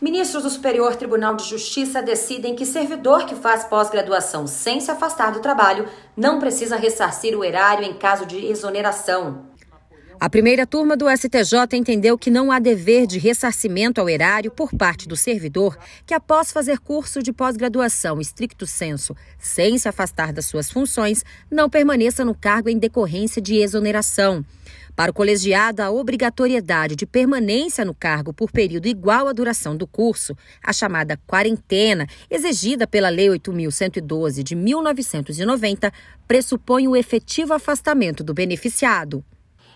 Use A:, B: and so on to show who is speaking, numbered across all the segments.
A: Ministros do Superior Tribunal de Justiça decidem que servidor que faz pós-graduação sem se afastar do trabalho não precisa ressarcir o erário em caso de exoneração. A primeira turma do STJ entendeu que não há dever de ressarcimento ao erário por parte do servidor que, após fazer curso de pós-graduação estricto senso, sem se afastar das suas funções, não permaneça no cargo em decorrência de exoneração. Para o colegiado, a obrigatoriedade de permanência no cargo por período igual à duração do curso, a chamada quarentena, exigida pela Lei 8.112 de 1990, pressupõe o efetivo afastamento do beneficiado.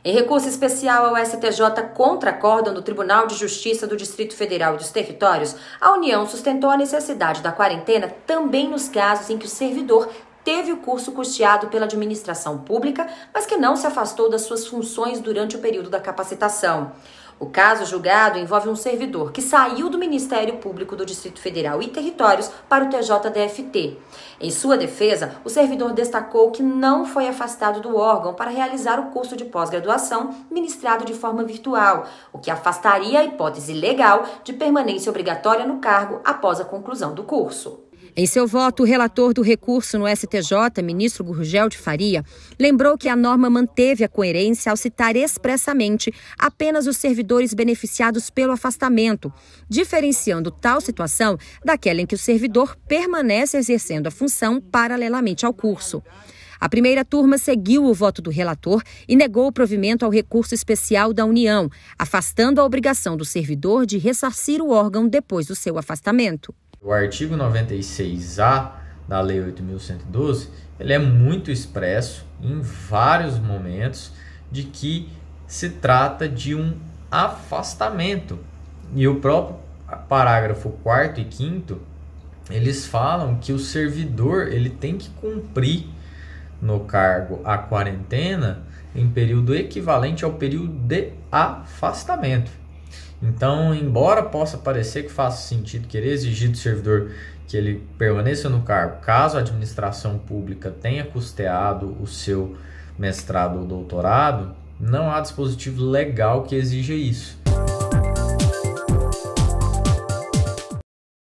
A: Em recurso especial ao STJ contra acórdão do Tribunal de Justiça do Distrito Federal e dos Territórios, a União sustentou a necessidade da quarentena também nos casos em que o servidor teve o curso custeado pela administração pública, mas que não se afastou das suas funções durante o período da capacitação. O caso julgado envolve um servidor que saiu do Ministério Público do Distrito Federal e Territórios para o TJDFT. Em sua defesa, o servidor destacou que não foi afastado do órgão para realizar o curso de pós-graduação ministrado de forma virtual, o que afastaria a hipótese legal de permanência obrigatória no cargo após a conclusão do curso. Em seu voto, o relator do recurso no STJ, ministro Gurgel de Faria, lembrou que a norma manteve a coerência ao citar expressamente apenas os servidores beneficiados pelo afastamento, diferenciando tal situação daquela em que o servidor permanece exercendo a função paralelamente ao curso. A primeira turma seguiu o voto do relator e negou o provimento ao recurso especial da União, afastando a obrigação do servidor de ressarcir o órgão depois do seu afastamento.
B: O artigo 96A da Lei 8.112, ele é muito expresso em vários momentos de que se trata de um afastamento. E o próprio parágrafo 4 e 5 eles falam que o servidor ele tem que cumprir no cargo a quarentena em período equivalente ao período de afastamento. Então, embora possa parecer que faça sentido querer exigir do servidor que ele permaneça no cargo, caso a administração pública tenha custeado o seu mestrado ou doutorado, não há dispositivo legal que exija isso.